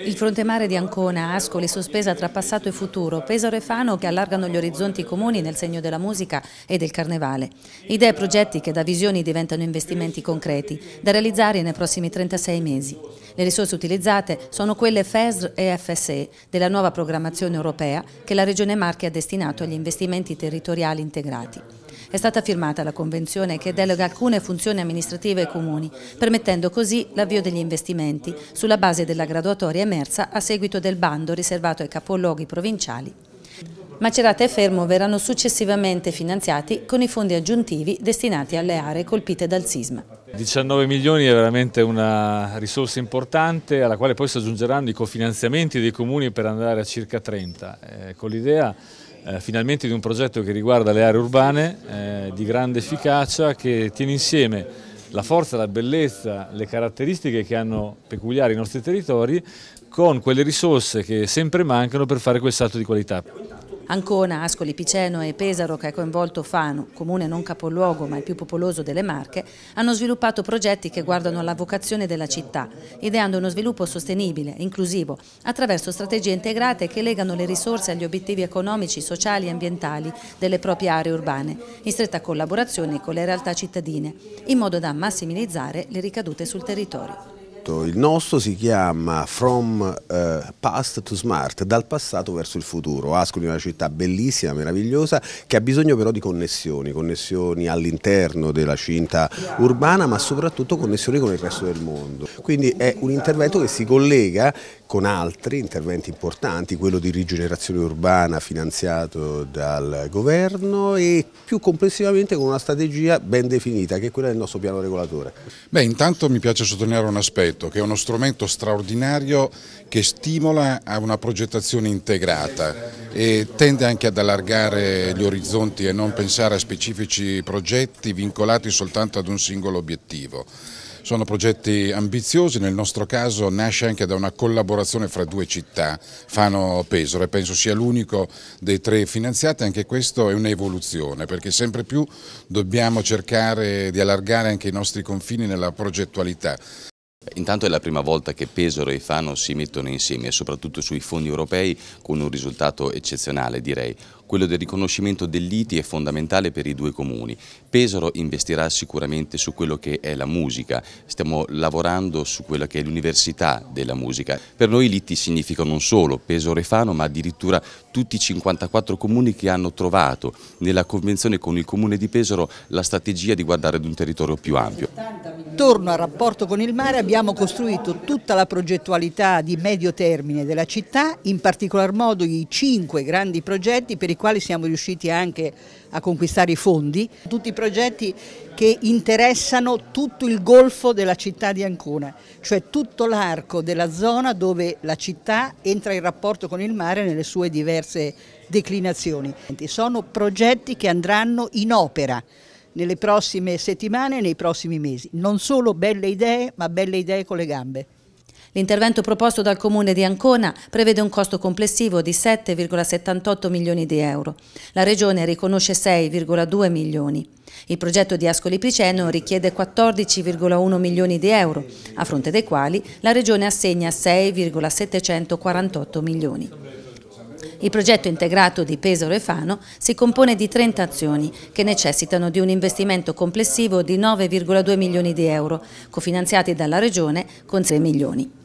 Il fronte mare di Ancona, Ascoli, sospesa tra passato e futuro, Pesaro e Fano che allargano gli orizzonti comuni nel segno della musica e del carnevale. Idee e progetti che da visioni diventano investimenti concreti, da realizzare nei prossimi 36 mesi. Le risorse utilizzate sono quelle FESR e FSE della nuova programmazione europea che la Regione Marche ha destinato agli investimenti territoriali integrati è stata firmata la convenzione che delega alcune funzioni amministrative ai comuni, permettendo così l'avvio degli investimenti sulla base della graduatoria emersa a seguito del bando riservato ai capoluoghi provinciali. Macerata e Fermo verranno successivamente finanziati con i fondi aggiuntivi destinati alle aree colpite dal sisma. 19 milioni è veramente una risorsa importante alla quale poi si aggiungeranno i cofinanziamenti dei comuni per andare a circa 30, eh, con l'idea eh, finalmente di un progetto che riguarda le aree urbane eh, di grande efficacia che tiene insieme la forza, la bellezza, le caratteristiche che hanno peculiari i nostri territori con quelle risorse che sempre mancano per fare quel salto di qualità. Ancona, Ascoli Piceno e Pesaro, che ha coinvolto Fano, comune non capoluogo ma il più popoloso delle Marche, hanno sviluppato progetti che guardano alla vocazione della città, ideando uno sviluppo sostenibile, inclusivo, attraverso strategie integrate che legano le risorse agli obiettivi economici, sociali e ambientali delle proprie aree urbane, in stretta collaborazione con le realtà cittadine, in modo da massimizzare le ricadute sul territorio prodotto, il nostro si chiama From uh, Past to Smart, dal passato verso il futuro. Ascoli è una città bellissima, meravigliosa, che ha bisogno però di connessioni, connessioni all'interno della cinta urbana, ma soprattutto connessioni con il resto del mondo. Quindi è un intervento che si collega con altri interventi importanti, quello di rigenerazione urbana finanziato dal governo e più complessivamente con una strategia ben definita che è quella del nostro piano regolatore. Beh, intanto mi piace sottolineare un aspetto, che è uno strumento straordinario che stimola a una progettazione integrata e tende anche ad allargare gli orizzonti e non pensare a specifici progetti vincolati soltanto ad un singolo obiettivo. Sono progetti ambiziosi, nel nostro caso nasce anche da una collaborazione fra due città, Fano Pesaro, e penso sia l'unico dei tre finanziati, anche questo è un'evoluzione, perché sempre più dobbiamo cercare di allargare anche i nostri confini nella progettualità. Intanto è la prima volta che Pesaro e Fano si mettono insieme, soprattutto sui fondi europei, con un risultato eccezionale direi. Quello del riconoscimento dell'ITI è fondamentale per i due comuni. Pesaro investirà sicuramente su quello che è la musica, stiamo lavorando su quella che è l'università della musica. Per noi l'ITI significa non solo Pesaro e Fano, ma addirittura tutti i 54 comuni che hanno trovato nella convenzione con il comune di Pesaro la strategia di guardare ad un territorio più ampio. Torno al rapporto con il mare abbiamo costruito tutta la progettualità di medio termine della città, in particolar modo i cinque grandi progetti per i quali siamo riusciti anche a conquistare i fondi, tutti i progetti che interessano tutto il golfo della città di Ancona, cioè tutto l'arco della zona dove la città entra in rapporto con il mare nelle sue diverse declinazioni. Sono progetti che andranno in opera nelle prossime settimane e nei prossimi mesi. Non solo belle idee, ma belle idee con le gambe. L'intervento proposto dal Comune di Ancona prevede un costo complessivo di 7,78 milioni di euro. La Regione riconosce 6,2 milioni. Il progetto di Ascoli Piceno richiede 14,1 milioni di euro, a fronte dei quali la Regione assegna 6,748 milioni. Il progetto integrato di Pesaro e Fano si compone di 30 azioni che necessitano di un investimento complessivo di 9,2 milioni di euro, cofinanziati dalla Regione con 6 milioni.